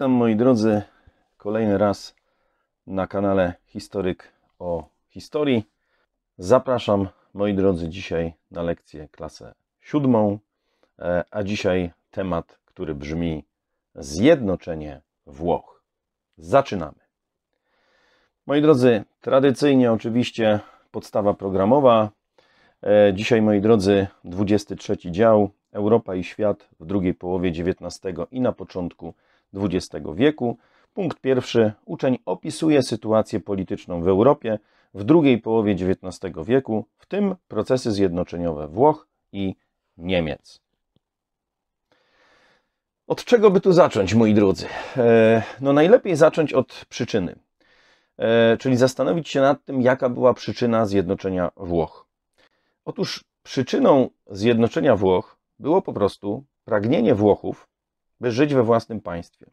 Witam moi drodzy kolejny raz na kanale Historyk o Historii. Zapraszam moi drodzy dzisiaj na lekcję klasę siódmą, e, a dzisiaj temat, który brzmi Zjednoczenie Włoch. Zaczynamy. Moi drodzy, tradycyjnie oczywiście podstawa programowa. E, dzisiaj moi drodzy 23 dział Europa i świat w drugiej połowie XIX i na początku XX wieku. Punkt pierwszy. Uczeń opisuje sytuację polityczną w Europie w drugiej połowie XIX wieku, w tym procesy zjednoczeniowe Włoch i Niemiec. Od czego by tu zacząć, moi drodzy? E, no najlepiej zacząć od przyczyny, e, czyli zastanowić się nad tym, jaka była przyczyna zjednoczenia Włoch. Otóż przyczyną zjednoczenia Włoch było po prostu pragnienie Włochów by żyć we własnym państwie.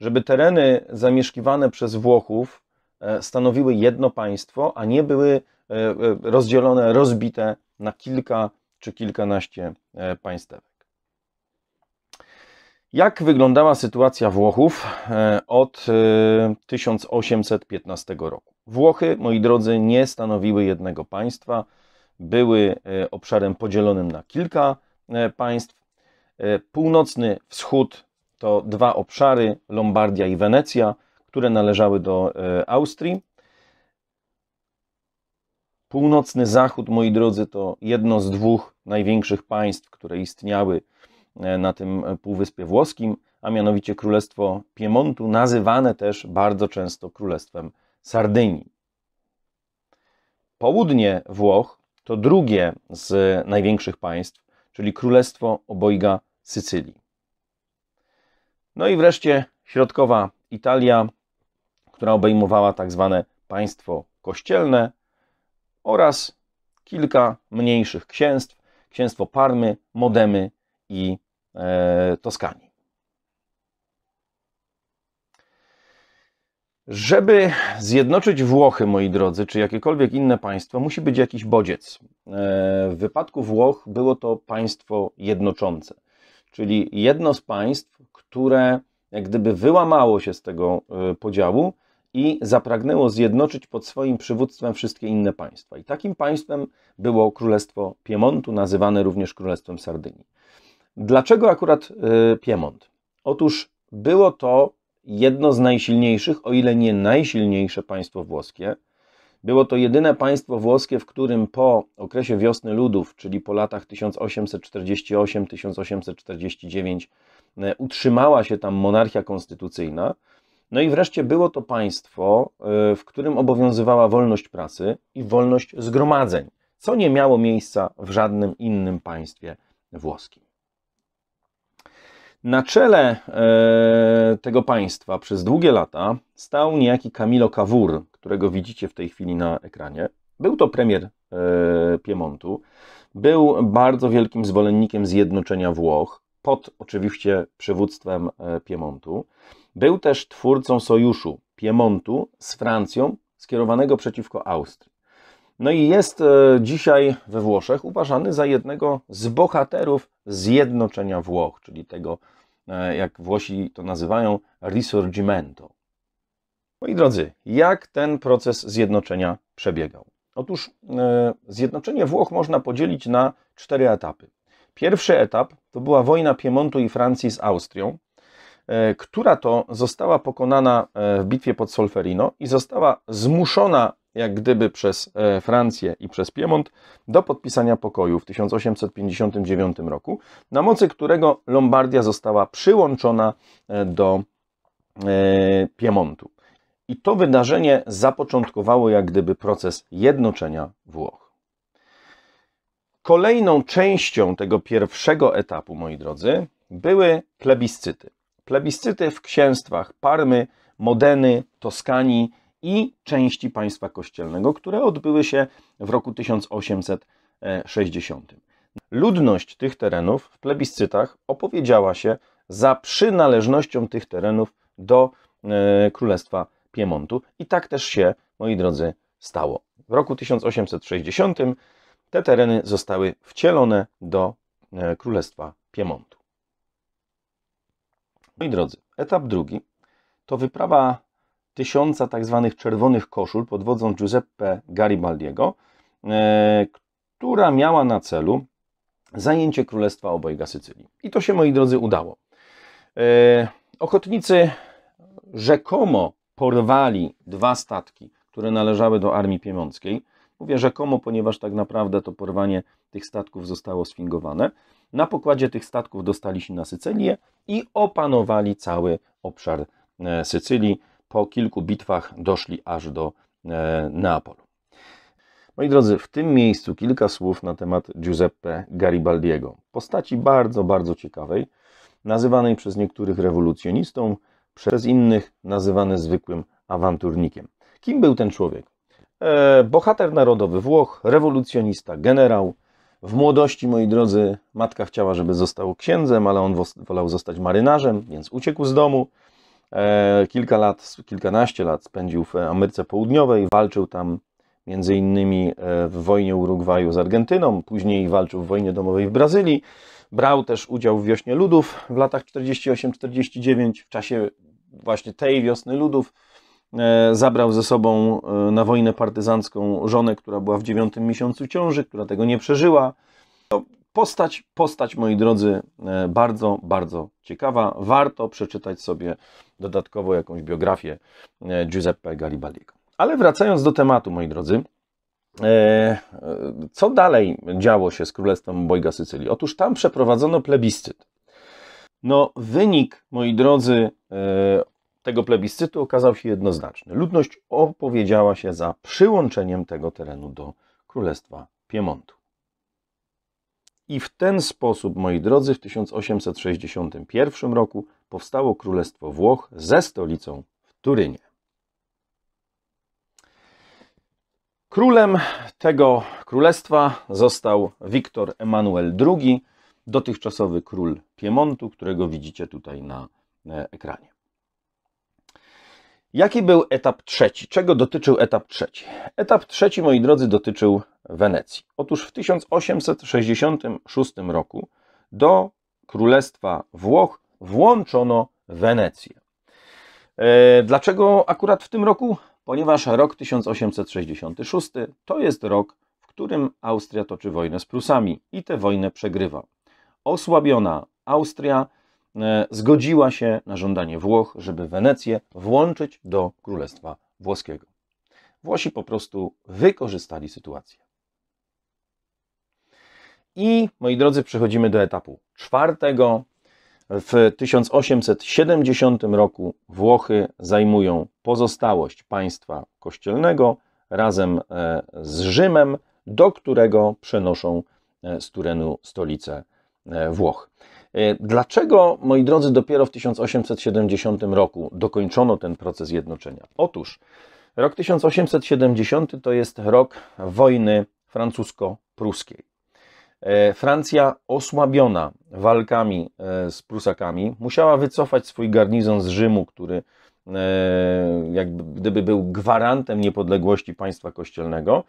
Żeby tereny zamieszkiwane przez Włochów e, stanowiły jedno państwo, a nie były e, e, rozdzielone, rozbite na kilka czy kilkanaście państwek. Jak wyglądała sytuacja Włochów od 1815 roku? Włochy, moi drodzy, nie stanowiły jednego państwa, były obszarem podzielonym na kilka państw. E, północny wschód to dwa obszary, Lombardia i Wenecja, które należały do e, Austrii. Północny zachód, moi drodzy, to jedno z dwóch największych państw, które istniały e, na tym Półwyspie Włoskim, a mianowicie Królestwo Piemontu, nazywane też bardzo często Królestwem Sardynii. Południe Włoch to drugie z największych państw, czyli Królestwo Obojga Sycylii. No i wreszcie środkowa Italia, która obejmowała tak zwane państwo kościelne oraz kilka mniejszych księstw, księstwo Parmy, Modemy i e, Toskanii. Żeby zjednoczyć Włochy, moi drodzy, czy jakiekolwiek inne państwo, musi być jakiś bodziec. E, w wypadku Włoch było to państwo jednoczące, czyli jedno z państw, które jak gdyby wyłamało się z tego e, podziału i zapragnęło zjednoczyć pod swoim przywództwem wszystkie inne państwa. I takim państwem było Królestwo Piemontu, nazywane również Królestwem Sardynii. Dlaczego akurat e, Piemont? Otóż było to jedno z najsilniejszych, o ile nie najsilniejsze państwo włoskie. Było to jedyne państwo włoskie, w którym po okresie wiosny ludów, czyli po latach 1848-1849, e, utrzymała się tam monarchia konstytucyjna. No i wreszcie było to państwo, e, w którym obowiązywała wolność prasy i wolność zgromadzeń, co nie miało miejsca w żadnym innym państwie włoskim. Na czele e, tego państwa przez długie lata stał niejaki Camilo Cavour, którego widzicie w tej chwili na ekranie. Był to premier e, Piemontu, był bardzo wielkim zwolennikiem zjednoczenia Włoch, pod oczywiście przywództwem e, Piemontu. Był też twórcą sojuszu Piemontu z Francją, skierowanego przeciwko Austrii. No i jest e, dzisiaj we Włoszech uważany za jednego z bohaterów zjednoczenia Włoch, czyli tego E, jak Włosi to nazywają, risorgimento. Moi drodzy, jak ten proces zjednoczenia przebiegał? Otóż e, zjednoczenie Włoch można podzielić na cztery etapy. Pierwszy etap to była wojna Piemontu i Francji z Austrią, e, która to została pokonana w bitwie pod Solferino i została zmuszona jak gdyby przez e, Francję i przez Piemont do podpisania pokoju w 1859 roku, na mocy którego Lombardia została przyłączona e, do e, Piemontu. I to wydarzenie zapoczątkowało jak gdyby proces jednoczenia Włoch. Kolejną częścią tego pierwszego etapu, moi drodzy, były plebiscyty. Plebiscyty w księstwach Parmy, Modeny, Toskanii, i części państwa kościelnego, które odbyły się w roku 1860. Ludność tych terenów w plebiscytach opowiedziała się za przynależnością tych terenów do e, Królestwa Piemontu. I tak też się, moi drodzy, stało. W roku 1860 te tereny zostały wcielone do e, Królestwa Piemontu. Moi drodzy, etap drugi to wyprawa tysiąca tak zwanych czerwonych koszul pod wodzą Giuseppe Garibaldiego, e, która miała na celu zajęcie Królestwa Obojga Sycylii. I to się, moi drodzy, udało. E, ochotnicy rzekomo porwali dwa statki, które należały do armii piemąckiej. Mówię rzekomo, ponieważ tak naprawdę to porwanie tych statków zostało sfingowane. Na pokładzie tych statków dostali się na Sycylię i opanowali cały obszar e, Sycylii po kilku bitwach doszli aż do e, Neapolu. Moi drodzy, w tym miejscu kilka słów na temat Giuseppe Garibaldiego. Postaci bardzo, bardzo ciekawej, nazywanej przez niektórych rewolucjonistą, przez innych nazywany zwykłym awanturnikiem. Kim był ten człowiek? E, bohater narodowy Włoch, rewolucjonista, generał. W młodości, moi drodzy, matka chciała, żeby został księdzem, ale on wolał zostać marynarzem, więc uciekł z domu. E, kilka lat, kilkanaście lat spędził w Ameryce Południowej, walczył tam między innymi e, w wojnie Urugwaju z Argentyną, później walczył w wojnie domowej w Brazylii. Brał też udział w wiośnie ludów w latach 48-49, w czasie właśnie tej wiosny ludów. E, zabrał ze sobą na wojnę partyzancką żonę, która była w dziewiątym miesiącu ciąży, która tego nie przeżyła postać, postać, moi drodzy, e, bardzo, bardzo ciekawa. Warto przeczytać sobie dodatkowo jakąś biografię e, Giuseppe Garibaldiego. Ale wracając do tematu, moi drodzy, e, co dalej działo się z Królestwem Boyga Sycylii? Otóż tam przeprowadzono plebiscyt. No, wynik, moi drodzy, tego plebiscytu okazał się jednoznaczny. Ludność opowiedziała się za przyłączeniem tego terenu do Królestwa Piemontu. I w ten sposób, moi drodzy, w 1861 roku powstało Królestwo Włoch ze stolicą w Turynie. Królem tego królestwa został Wiktor Emanuel II, dotychczasowy król Piemontu, którego widzicie tutaj na e, ekranie. Jaki był etap trzeci? Czego dotyczył etap trzeci? Etap trzeci, moi drodzy, dotyczył Wenecji. Otóż w 1866 roku do Królestwa Włoch włączono Wenecję. E, dlaczego akurat w tym roku? Ponieważ rok 1866 to jest rok, w którym Austria toczy wojnę z Prusami i tę wojnę przegrywa. Osłabiona Austria E, zgodziła się na żądanie Włoch, żeby Wenecję włączyć do Królestwa Włoskiego. Włosi po prostu wykorzystali sytuację. I, moi drodzy, przechodzimy do etapu czwartego. W 1870 roku Włochy zajmują pozostałość państwa kościelnego razem e, z Rzymem, do którego przenoszą e, z Turenu stolicę Włoch. E, dlaczego, moi drodzy, dopiero w 1870 roku dokończono ten proces jednoczenia? Otóż rok 1870 to jest rok wojny francusko-pruskiej. E, Francja osłabiona walkami e, z Prusakami musiała wycofać swój garnizon z Rzymu, który jakby gdyby był gwarantem niepodległości państwa kościelnego.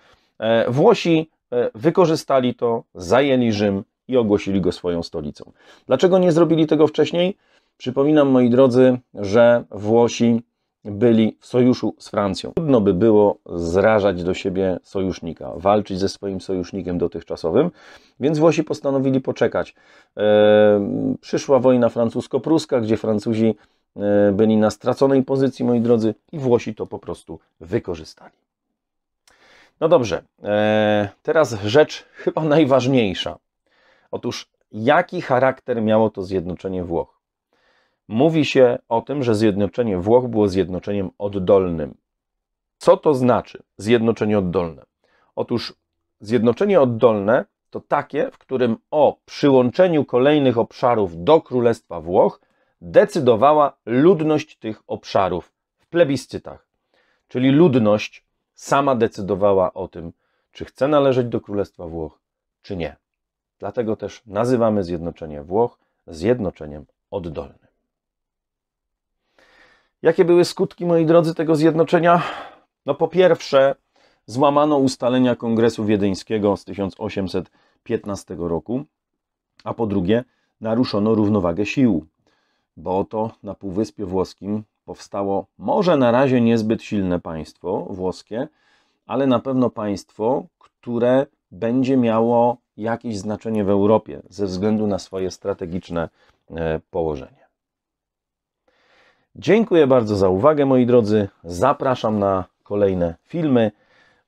Włosi wykorzystali to, zajęli Rzym i ogłosili go swoją stolicą. Dlaczego nie zrobili tego wcześniej? Przypominam, moi drodzy, że Włosi byli w sojuszu z Francją. Trudno by było zrażać do siebie sojusznika, walczyć ze swoim sojusznikiem dotychczasowym, więc Włosi postanowili poczekać. E, przyszła wojna francusko-pruska, gdzie Francuzi e, byli na straconej pozycji, moi drodzy, i Włosi to po prostu wykorzystali. No dobrze, e, teraz rzecz chyba najważniejsza. Otóż jaki charakter miało to zjednoczenie Włoch? Mówi się o tym, że zjednoczenie Włoch było zjednoczeniem oddolnym. Co to znaczy zjednoczenie oddolne? Otóż zjednoczenie oddolne to takie, w którym o przyłączeniu kolejnych obszarów do Królestwa Włoch decydowała ludność tych obszarów w plebiscytach. Czyli ludność sama decydowała o tym, czy chce należeć do Królestwa Włoch, czy nie. Dlatego też nazywamy zjednoczenie Włoch zjednoczeniem oddolnym. Jakie były skutki, moi drodzy, tego zjednoczenia? No po pierwsze, złamano ustalenia Kongresu Wiedeńskiego z 1815 roku, a po drugie, naruszono równowagę sił, bo to na Półwyspie Włoskim powstało może na razie niezbyt silne państwo włoskie, ale na pewno państwo, które będzie miało jakieś znaczenie w Europie ze względu na swoje strategiczne e, położenie. Dziękuję bardzo za uwagę, moi drodzy. Zapraszam na kolejne filmy.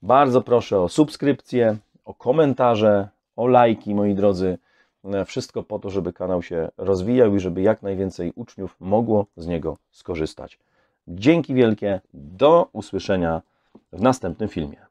Bardzo proszę o subskrypcję, o komentarze, o lajki, moi drodzy. E, wszystko po to, żeby kanał się rozwijał i żeby jak najwięcej uczniów mogło z niego skorzystać. Dzięki wielkie. Do usłyszenia w następnym filmie.